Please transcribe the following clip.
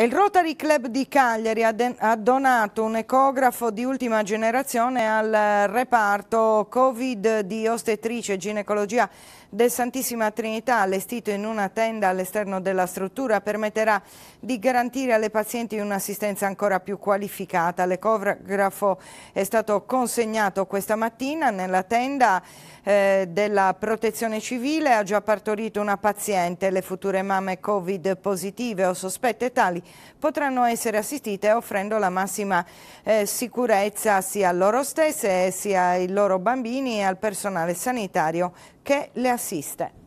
Il Rotary Club di Cagliari ha, donato un ecografo di ultima generazione al reparto Covid di ostetrice e ginecologia del Santissima Trinità, allestito in una tenda all'esterno della struttura, permetterà di garantire alle pazienti un'assistenza ancora più qualificata. L'ecografo è stato consegnato questa mattina nella tenda eh, della protezione civile, ha già partorito una paziente, le future mamme Covid positive o sospette tali potranno essere assistite offrendo la massima eh, sicurezza sia a loro stesse sia ai loro bambini e al personale sanitario che le assiste.